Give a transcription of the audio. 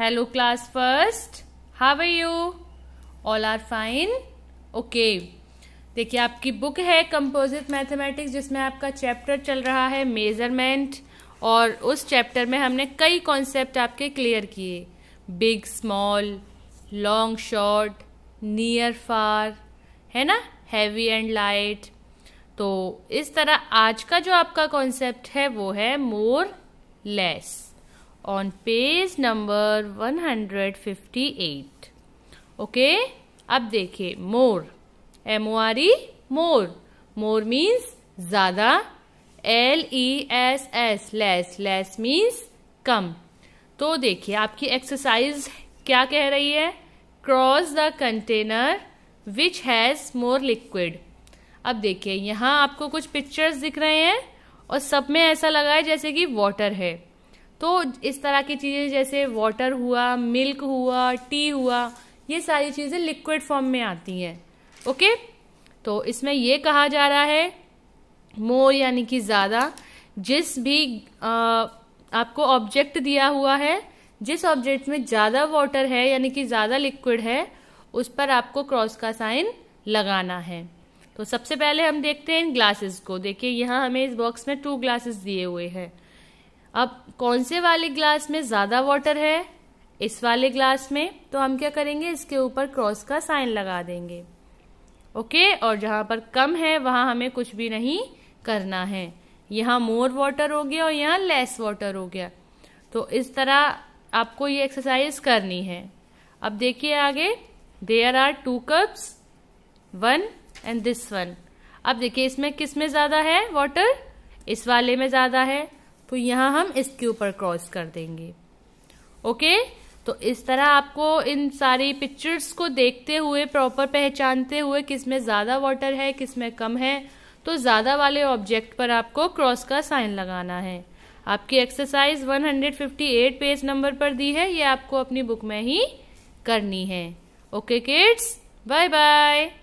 hello class first how are you all are fine okay देखिए आपकी book है composite mathematics जिसमें आपका चैप्टर चल रहा है मेजरमेंट और उस चैप्टर में हमने कई कॉन्सेप्ट आपके क्लियर किए big small long short near far है ना हैवी एंड लाइट तो इस तरह आज का जो आपका कॉन्सेप्ट है वो है more less on page number 158 okay अब देखिए more m o R E e, more more means ज्यादा L E S S less less means कम तो देखिए आपकी एक्सरसाइज क्या कह रही है cross the container which has more liquid अब देखिए यहाँ आपको कुछ पिक्चर्स दिख रहे हैं और सब में ऐसा लगा है जैसे कि वाटर है तो इस तरह की चीज़ें जैसे वाटर हुआ मिल्क हुआ टी हुआ ये सारी चीज़ें लिक्विड फॉर्म में आती हैं ओके तो इसमें ये कहा जा रहा है मोर यानी कि ज़्यादा जिस भी आ, आपको ऑब्जेक्ट दिया हुआ है जिस ऑब्जेक्ट में ज़्यादा वाटर है यानी कि ज़्यादा लिक्विड है उस पर आपको क्रॉस का साइन लगाना है तो सबसे पहले हम देखते हैं इन ग्लासेस को देखिए यहाँ हमें इस बॉक्स में टू ग्लासेस दिए हुए हैं अब कौन से वाले ग्लास में ज्यादा वाटर है इस वाले ग्लास में तो हम क्या करेंगे इसके ऊपर क्रॉस का साइन लगा देंगे ओके और जहां पर कम है वहां हमें कुछ भी नहीं करना है यहाँ मोर वाटर हो गया और यहाँ लेस वाटर हो गया तो इस तरह आपको ये एक्सरसाइज करनी है अब देखिए आगे there are two cups one and this one अब देखिए इसमें किस में ज्यादा है वाटर इस वाले में ज्यादा है तो यहाँ हम इसके ऊपर क्रॉस कर देंगे ओके तो इस तरह आपको इन सारी पिक्चर्स को देखते हुए प्रॉपर पहचानते हुए किस में ज़्यादा वाटर है किस में कम है तो ज़्यादा वाले ऑब्जेक्ट पर आपको क्रॉस का साइन लगाना है आपकी एक्सरसाइज 158 पेज नंबर पर दी है ये आपको अपनी बुक में ही करनी है ओके किड्स बाय बाय